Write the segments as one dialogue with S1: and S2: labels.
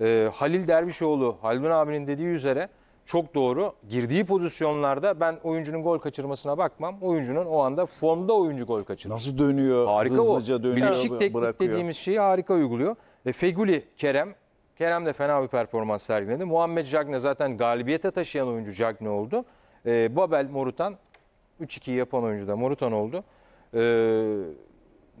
S1: e, Halil Dervişoğlu, Halbun abinin dediği üzere çok doğru. Girdiği pozisyonlarda ben oyuncunun gol kaçırmasına bakmam. Oyuncunun o anda formda oyuncu gol kaçırır. Nasıl dönüyor? Harika hızlıca o. dönüyor. Bileşik teknik bırakıyor. dediğimiz şeyi harika uyguluyor. E, Feguli, Kerem. Kerem de fena bir performans sergiledi. Muhammed Cagne zaten galibiyete taşıyan oyuncu Cagne oldu. E, Babel Morutan 3-2 yapan oyuncu da Morutan oldu. E,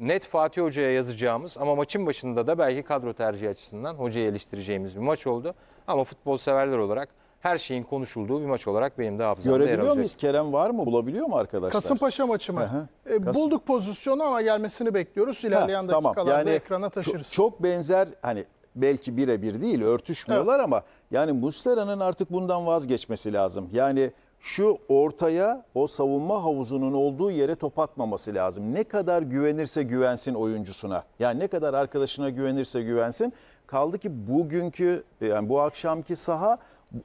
S1: net Fatih Hoca'ya yazacağımız ama maçın başında da belki kadro tercihi açısından hocayı eleştireceğimiz bir maç oldu. Ama futbol severler olarak her şeyin konuşulduğu bir maç olarak benim de hafızamda yer alacak. Görebiliyor muyuz? Kerem var mı? Bulabiliyor mu
S2: arkadaşlar? Kasımpaşa maçı mı? Hı E, Bulduk pozisyonu ama gelmesini bekliyoruz. İlerleyen ha, dakikalarda tamam. yani
S3: ekrana taşırız. Çok, çok benzer hani belki birebir değil örtüşmüyorlar evet. ama yani Muslera'nın artık bundan vazgeçmesi lazım. Yani şu ortaya o savunma havuzunun olduğu yere top atmaması lazım. Ne kadar güvenirse güvensin oyuncusuna. Yani ne kadar arkadaşına güvenirse güvensin. Kaldı ki bugünkü yani bu akşamki saha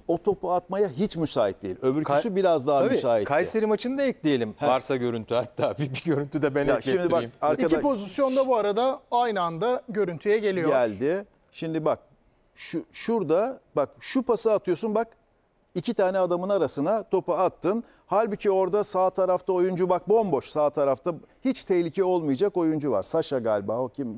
S3: o topu atmaya hiç müsait değil. Öbürküsü Ka- biraz daha
S1: tabii, müsait. Kayseri maçını da ekleyelim. He. Varsa görüntü hatta bir, bir görüntü de ben ya şimdi bak, arkada... İki
S2: pozisyonda bu arada aynı anda görüntüye geliyor.
S1: Geldi. Şimdi bak
S3: şu şurada bak şu pası atıyorsun bak iki tane adamın arasına topu attın. Halbuki orada sağ tarafta oyuncu bak bomboş sağ tarafta hiç tehlike olmayacak oyuncu var. Saşa galiba o kim e,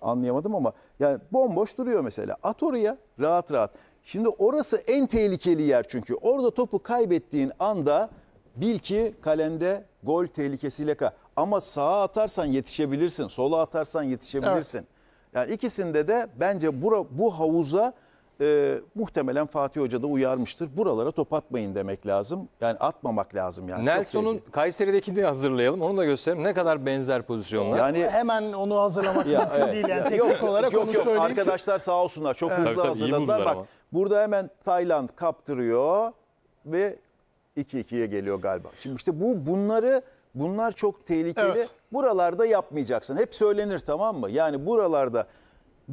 S3: anlayamadım ama yani bomboş duruyor mesela. At oraya rahat rahat. Şimdi orası en tehlikeli yer çünkü. Orada topu kaybettiğin anda bil ki kalende gol tehlikesiyle ka. Ama sağa atarsan yetişebilirsin, sola atarsan yetişebilirsin. Evet. Yani ikisinde de bence bura, bu havuza e, muhtemelen Fatih Hoca da uyarmıştır. Buralara top atmayın demek lazım. Yani atmamak lazım yani. Nelson'un
S1: Kayseri'dekini de hazırlayalım. Onu da gösterelim. Ne kadar benzer pozisyonlar. Yani
S2: hemen onu hazırlamak ya, mümkün evet. değil yani teknik yok, olarak yok, onu yok. söyleyeyim. Arkadaşlar
S1: sağ olsunlar çok hızlı tabii, hazırladılar. Bak ama.
S3: burada hemen Tayland kaptırıyor ve 2-2'ye geliyor galiba. Şimdi işte bu bunları bunlar çok tehlikeli. Evet. Buralarda yapmayacaksın. Hep söylenir tamam mı? Yani buralarda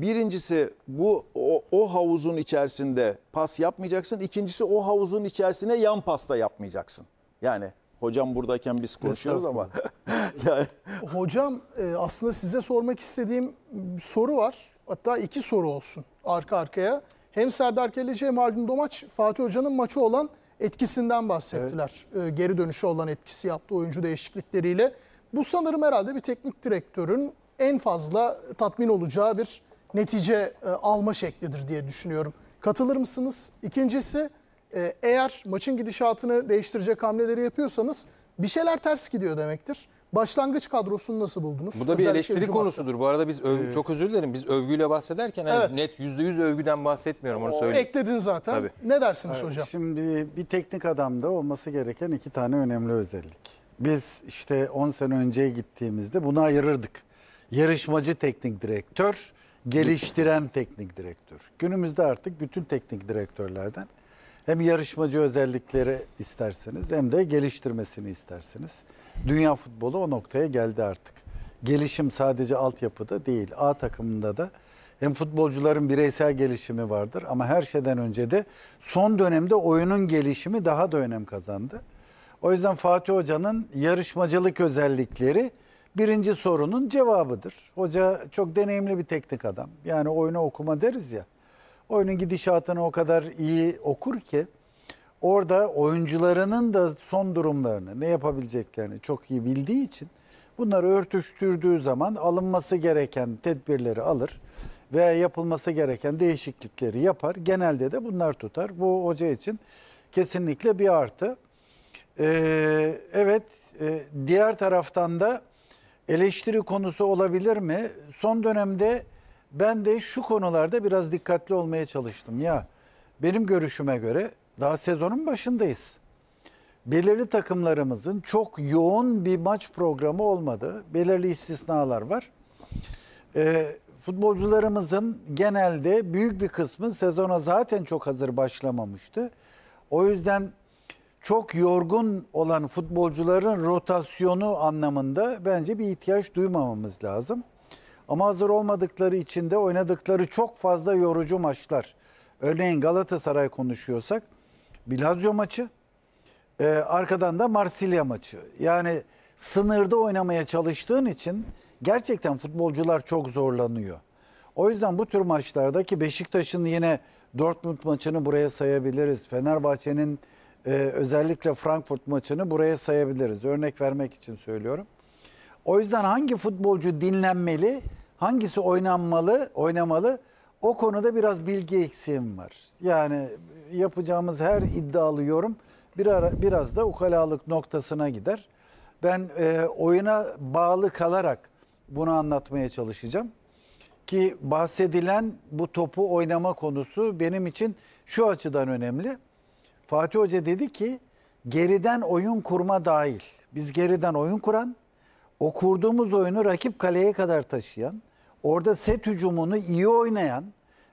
S3: Birincisi bu o, o havuzun içerisinde pas yapmayacaksın. İkincisi o havuzun içerisine yan pasta yapmayacaksın. Yani hocam buradayken biz konuşuyoruz ama
S2: yani hocam e, aslında size sormak istediğim soru var. Hatta iki soru olsun arka arkaya. Hem Serdar Kelleci hem Argun Domaç Fatih Hoca'nın maçı olan etkisinden bahsettiler. Evet. E, geri dönüşü olan etkisi yaptı oyuncu değişiklikleriyle. Bu sanırım herhalde bir teknik direktörün en fazla tatmin olacağı bir netice e, alma şeklidir diye düşünüyorum. Katılır mısınız? İkincisi e, eğer maçın gidişatını değiştirecek hamleleri yapıyorsanız bir şeyler ters gidiyor demektir. Başlangıç kadrosunu nasıl buldunuz? Bu da bir Özellikle eleştiri Cuma'da.
S1: konusudur. Bu arada biz öv- evet. çok özür dilerim. Biz övgüyle bahsederken hani evet. yani net %100 övgüden bahsetmiyorum onu söyleyeyim. Ekledin zaten. Tabii. Ne dersiniz evet. hocam?
S4: Şimdi bir teknik adamda olması gereken iki tane önemli özellik. Biz işte 10 sene önceye gittiğimizde bunu ayırırdık. Yarışmacı teknik direktör, geliştiren teknik direktör. Günümüzde artık bütün teknik direktörlerden hem yarışmacı özellikleri isterseniz hem de geliştirmesini istersiniz. Dünya futbolu o noktaya geldi artık. Gelişim sadece altyapıda değil, A takımında da hem futbolcuların bireysel gelişimi vardır ama her şeyden önce de son dönemde oyunun gelişimi daha da önem kazandı. O yüzden Fatih Hoca'nın yarışmacılık özellikleri birinci sorunun cevabıdır. Hoca çok deneyimli bir teknik adam. Yani oyunu okuma deriz ya. Oyunun gidişatını o kadar iyi okur ki orada oyuncularının da son durumlarını, ne yapabileceklerini çok iyi bildiği için bunları örtüştürdüğü zaman alınması gereken tedbirleri alır veya yapılması gereken değişiklikleri yapar. Genelde de bunlar tutar. Bu hoca için kesinlikle bir artı. Ee, evet, e, diğer taraftan da eleştiri konusu olabilir mi? Son dönemde ben de şu konularda biraz dikkatli olmaya çalıştım. Ya benim görüşüme göre daha sezonun başındayız. Belirli takımlarımızın çok yoğun bir maç programı olmadı. Belirli istisnalar var. E, futbolcularımızın genelde büyük bir kısmı sezona zaten çok hazır başlamamıştı. O yüzden çok yorgun olan futbolcuların rotasyonu anlamında bence bir ihtiyaç duymamamız lazım. Ama hazır olmadıkları için de oynadıkları çok fazla yorucu maçlar. Örneğin Galatasaray konuşuyorsak Bilazio maçı, e, arkadan da Marsilya maçı. Yani sınırda oynamaya çalıştığın için gerçekten futbolcular çok zorlanıyor. O yüzden bu tür maçlardaki Beşiktaş'ın yine Dortmund maçını buraya sayabiliriz. Fenerbahçe'nin e, özellikle Frankfurt maçını buraya sayabiliriz. Örnek vermek için söylüyorum. O yüzden hangi futbolcu dinlenmeli, hangisi oynanmalı, oynamalı o konuda biraz bilgi eksiğim var. Yani yapacağımız her iddialı yorum bir ara, biraz da ukalalık noktasına gider. Ben e, oyuna bağlı kalarak bunu anlatmaya çalışacağım. Ki bahsedilen bu topu oynama konusu benim için şu açıdan önemli. Fatih Hoca dedi ki geriden oyun kurma dahil. Biz geriden oyun kuran, o kurduğumuz oyunu rakip kaleye kadar taşıyan, orada set hücumunu iyi oynayan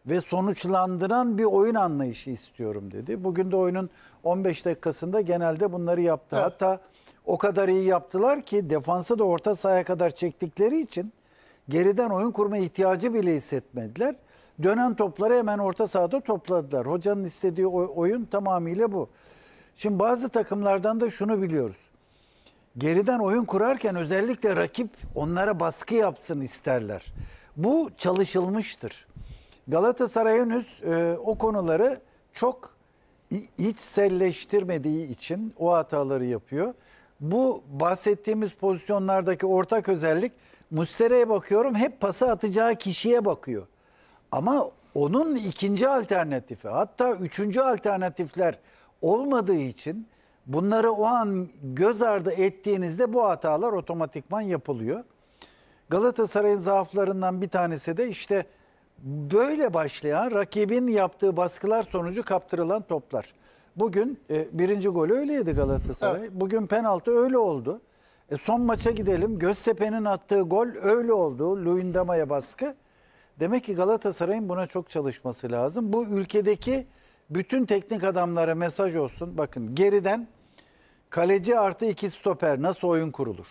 S4: ve sonuçlandıran bir oyun anlayışı istiyorum dedi. Bugün de oyunun 15 dakikasında genelde bunları yaptı. Evet. Hatta o kadar iyi yaptılar ki defansı da orta sahaya kadar çektikleri için geriden oyun kurma ihtiyacı bile hissetmediler. Dönen topları hemen orta sahada topladılar. Hocanın istediği oyun tamamıyla bu. Şimdi bazı takımlardan da şunu biliyoruz. Geriden oyun kurarken özellikle rakip onlara baskı yapsın isterler. Bu çalışılmıştır. Galatasaray henüz e, o konuları çok içselleştirmediği için o hataları yapıyor. Bu bahsettiğimiz pozisyonlardaki ortak özellik Mustere'ye bakıyorum hep pası atacağı kişiye bakıyor. Ama onun ikinci alternatifi hatta üçüncü alternatifler olmadığı için bunları o an göz ardı ettiğinizde bu hatalar otomatikman yapılıyor. Galatasaray'ın zaaflarından bir tanesi de işte böyle başlayan rakibin yaptığı baskılar sonucu kaptırılan toplar. Bugün e, birinci golü öyleydi Galatasaray. Evet. Bugün penaltı öyle oldu. E, son maça gidelim. Göztepe'nin attığı gol öyle oldu. Luyendama'ya baskı. Demek ki Galatasaray'ın buna çok çalışması lazım. Bu ülkedeki bütün teknik adamlara mesaj olsun. Bakın geriden kaleci artı iki stoper nasıl oyun kurulur?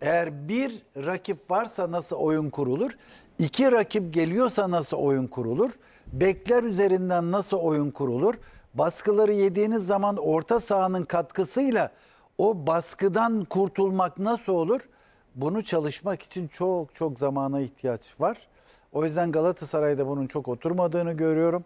S4: Eğer bir rakip varsa nasıl oyun kurulur? İki rakip geliyorsa nasıl oyun kurulur? Bekler üzerinden nasıl oyun kurulur? Baskıları yediğiniz zaman orta sahanın katkısıyla o baskıdan kurtulmak nasıl olur? Bunu çalışmak için çok çok zamana ihtiyaç var. O yüzden Galatasaray'da bunun çok oturmadığını görüyorum.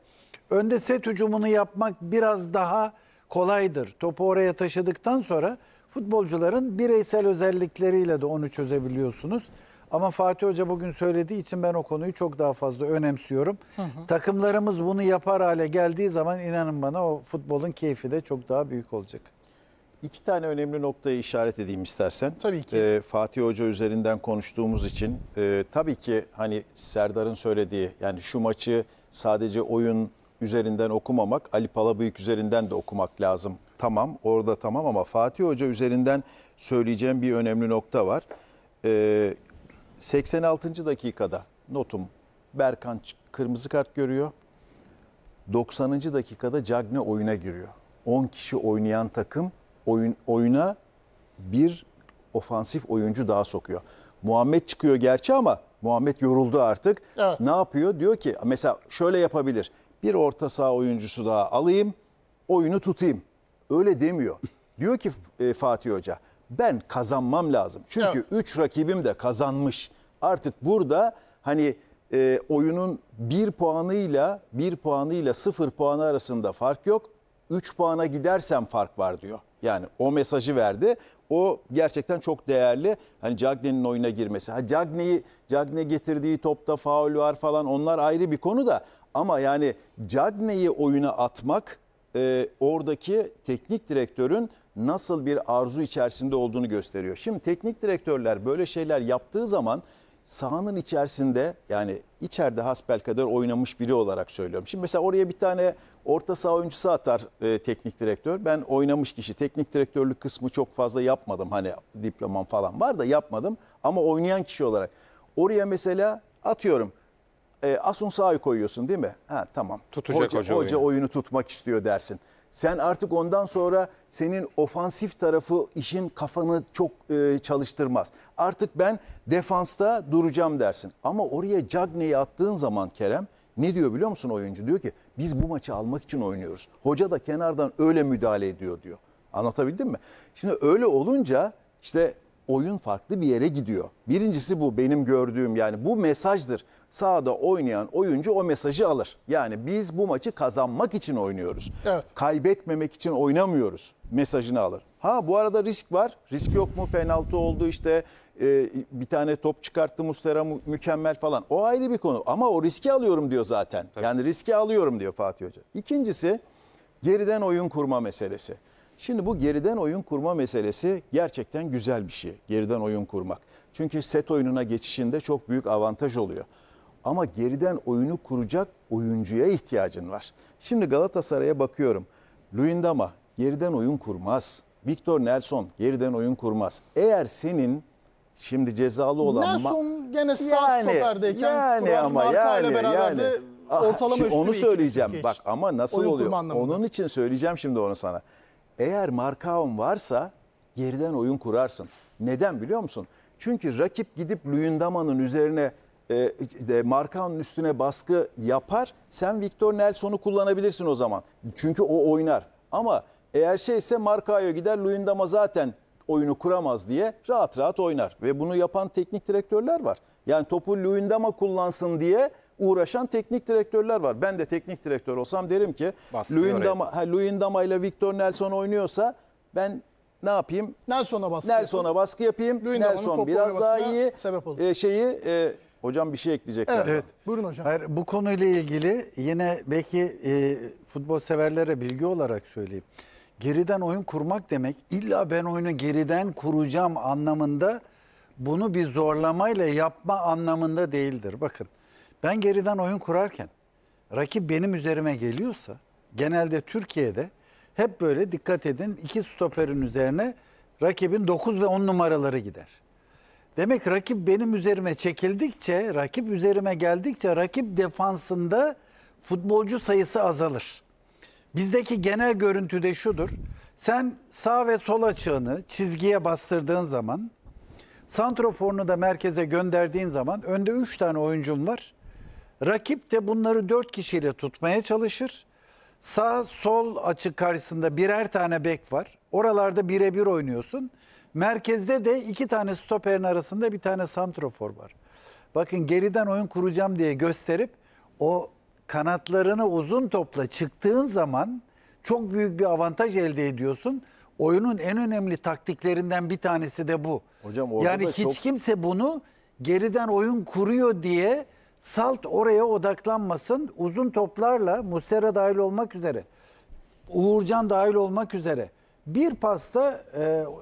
S4: Önde set hücumunu yapmak biraz daha kolaydır. Topu oraya taşıdıktan sonra futbolcuların bireysel özellikleriyle de onu çözebiliyorsunuz. Ama Fatih Hoca bugün söylediği için ben o konuyu çok daha fazla önemsiyorum. Hı hı. Takımlarımız bunu yapar hale geldiği zaman inanın bana o futbolun keyfi de çok daha büyük olacak.
S3: İki tane önemli noktayı işaret edeyim istersen. Tabii ki. Ee, Fatih Hoca üzerinden konuştuğumuz için e, tabii ki hani Serdar'ın söylediği yani şu maçı sadece oyun üzerinden okumamak, Ali Palabıyık üzerinden de okumak lazım. Tamam orada tamam ama Fatih Hoca üzerinden söyleyeceğim bir önemli nokta var. Ee, 86. dakikada notum Berkan kırmızı kart görüyor. 90. dakikada Cagne oyuna giriyor. 10 kişi oynayan takım oyun oyuna bir ofansif oyuncu daha sokuyor. Muhammed çıkıyor gerçi ama Muhammed yoruldu artık. Evet. Ne yapıyor? Diyor ki mesela şöyle yapabilir. Bir orta saha oyuncusu daha alayım, oyunu tutayım. Öyle demiyor. diyor ki e, Fatih Hoca ben kazanmam lazım. Çünkü 3 evet. rakibim de kazanmış. Artık burada hani e, oyunun 1 puanıyla 1 puanıyla 0 puanı arasında fark yok. 3 puana gidersem fark var diyor. Yani o mesajı verdi. O gerçekten çok değerli. Hani Cagney'in oyuna girmesi. Ha Cagney'i Cagney getirdiği topta faul var falan onlar ayrı bir konu da ama yani Cagney'i oyuna atmak e, oradaki teknik direktörün nasıl bir arzu içerisinde olduğunu gösteriyor. Şimdi teknik direktörler böyle şeyler yaptığı zaman sahanın içerisinde yani içeride hasbelkader oynamış biri olarak söylüyorum. Şimdi mesela oraya bir tane orta saha oyuncusu atar e, teknik direktör. Ben oynamış kişi teknik direktörlük kısmı çok fazla yapmadım. Hani diplomam falan var da yapmadım ama oynayan kişi olarak. Oraya mesela atıyorum e, Asun Sağ'ı koyuyorsun değil mi? Ha tamam. Tutacak hoca, hoca, hoca oyunu tutmak istiyor dersin. Sen artık ondan sonra senin ofansif tarafı işin kafanı çok e, çalıştırmaz. Artık ben defansta duracağım dersin. Ama oraya Cagney'i attığın zaman Kerem ne diyor biliyor musun oyuncu? Diyor ki biz bu maçı almak için oynuyoruz. Hoca da kenardan öyle müdahale ediyor diyor. Anlatabildim mi? Şimdi öyle olunca işte oyun farklı bir yere gidiyor. Birincisi bu benim gördüğüm yani bu mesajdır sahada oynayan oyuncu o mesajı alır. Yani biz bu maçı kazanmak için oynuyoruz. Evet. Kaybetmemek için oynamıyoruz mesajını alır. Ha bu arada risk var. Risk yok mu? Penaltı oldu işte e, bir tane top çıkarttı Muslera mükemmel falan. O ayrı bir konu ama o riski alıyorum diyor zaten. Tabii. Yani riski alıyorum diyor Fatih Hoca. İkincisi geriden oyun kurma meselesi. Şimdi bu geriden oyun kurma meselesi gerçekten güzel bir şey. Geriden oyun kurmak. Çünkü set oyununa geçişinde çok büyük avantaj oluyor. Ama geriden oyunu kuracak oyuncuya ihtiyacın var. Şimdi Galatasaray'a bakıyorum. Luyendama geriden oyun kurmaz. Victor Nelson geriden oyun kurmaz. Eğer senin şimdi cezalı olan... Nelson
S2: gene sağ yani, stoperdeyken yani kurar, ama yani, beraber yani. de ah, ortalama şimdi onu söyleyeceğim.
S3: Geç. Bak ama nasıl oluyor? Onun için söyleyeceğim şimdi onu sana. Eğer Markaon varsa geriden oyun kurarsın. Neden biliyor musun? Çünkü rakip gidip Luyendama'nın üzerine e, markanın üstüne baskı yapar. Sen Victor Nelson'u kullanabilirsin o zaman. Çünkü o oynar. Ama eğer şeyse Markayo gider Luyendama zaten oyunu kuramaz diye rahat rahat oynar. Ve bunu yapan teknik direktörler var. Yani topu Luyendama kullansın diye uğraşan teknik direktörler var. Ben de teknik direktör olsam derim ki Luyendama, ile Victor Nelson oynuyorsa ben ne yapayım? Nelson'a baskı Nelson'a baskı yapayım. Nelson biraz daha iyi sebep olur. E, şeyi e, Hocam bir şey ekleyecek.
S4: Evet. evet. Buyurun hocam. Hayır, bu konuyla ilgili yine belki e, futbol severlere bilgi olarak söyleyeyim. Geriden oyun kurmak demek illa ben oyunu geriden kuracağım anlamında bunu bir zorlamayla yapma anlamında değildir. Bakın ben geriden oyun kurarken rakip benim üzerime geliyorsa genelde Türkiye'de hep böyle dikkat edin iki stoperin üzerine rakibin 9 ve 10 numaraları gider. Demek rakip benim üzerime çekildikçe, rakip üzerime geldikçe rakip defansında futbolcu sayısı azalır. Bizdeki genel görüntü de şudur. Sen sağ ve sol açığını çizgiye bastırdığın zaman, santroforunu da merkeze gönderdiğin zaman önde 3 tane oyuncum var. Rakip de bunları 4 kişiyle tutmaya çalışır. Sağ sol açık karşısında birer tane bek var. Oralarda birebir oynuyorsun. Merkezde de iki tane stoperin arasında bir tane santrofor var. Bakın geriden oyun kuracağım diye gösterip o kanatlarını uzun topla çıktığın zaman çok büyük bir avantaj elde ediyorsun. Oyunun en önemli taktiklerinden bir tanesi de bu. Hocam orada yani da hiç çok... kimse bunu geriden oyun kuruyor diye salt oraya odaklanmasın. Uzun toplarla Musera dahil olmak üzere. Uğurcan dahil olmak üzere bir pasta e,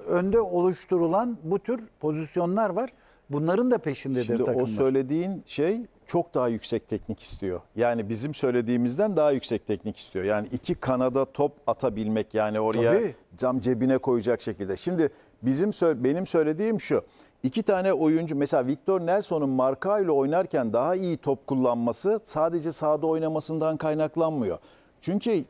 S4: önde oluşturulan bu tür pozisyonlar var. Bunların da peşindedir Şimdi takımlar. o
S3: söylediğin şey çok daha yüksek teknik istiyor. Yani bizim söylediğimizden daha yüksek teknik istiyor. Yani iki kanada top atabilmek yani oraya Tabii. cam cebine koyacak şekilde. Şimdi bizim benim söylediğim şu. İki tane oyuncu mesela Victor Nelson'un marka ile oynarken daha iyi top kullanması sadece sahada oynamasından kaynaklanmıyor. Çünkü e,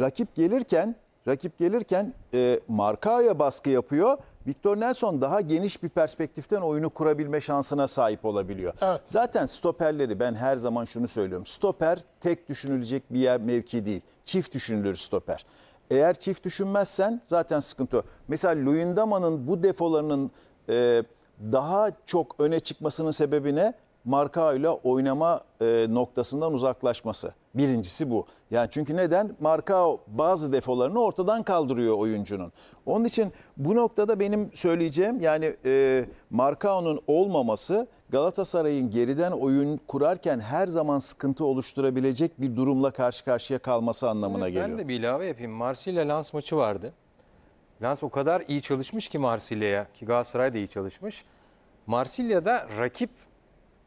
S3: rakip gelirken Rakip gelirken e, Marka'ya baskı yapıyor. Victor Nelson daha geniş bir perspektiften oyunu kurabilme şansına sahip olabiliyor. Evet. Zaten stoperleri ben her zaman şunu söylüyorum. Stoper tek düşünülecek bir yer mevki değil. Çift düşünülür stoper. Eğer çift düşünmezsen zaten sıkıntı Mesela Luyendama'nın bu defolarının e, daha çok öne çıkmasının sebebi ne? Marka ile oynama e, noktasından uzaklaşması. Birincisi bu. Yani çünkü neden? Markao bazı defolarını ortadan kaldırıyor oyuncunun. Onun için bu noktada benim söyleyeceğim yani e, Markao'nun olmaması Galatasaray'ın geriden oyun kurarken her zaman sıkıntı oluşturabilecek bir durumla karşı karşıya kalması anlamına evet, geliyor.
S1: Ben de bir ilave yapayım. Marsilya Lens maçı vardı. Lens o kadar iyi çalışmış ki Marsilya'ya ki Galatasaray da iyi çalışmış. Marsilya'da rakip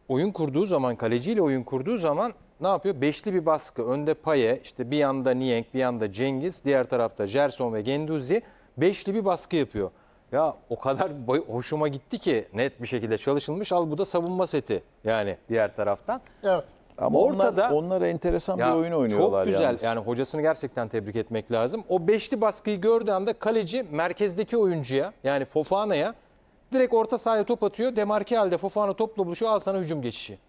S1: oyun kurduğu zaman kaleciyle oyun kurduğu zaman ne yapıyor? Beşli bir baskı. Önde Paye, işte bir yanda Nieng, bir yanda Cengiz, diğer tarafta Gerson ve Genduzi beşli bir baskı yapıyor. Ya o kadar hoşuma gitti ki net bir şekilde çalışılmış. Al bu da savunma seti yani diğer taraftan. Evet. Ama ortada onlar, onlar
S3: enteresan bir oyun oynuyorlar Çok güzel. Yalnız. Yani
S1: hocasını gerçekten tebrik etmek lazım. O beşli baskıyı gördüğü anda kaleci merkezdeki oyuncuya yani Fofana'ya direkt orta sahaya top atıyor. Demarki halde Fofana topla buluşuyor. Al sana hücum geçişi.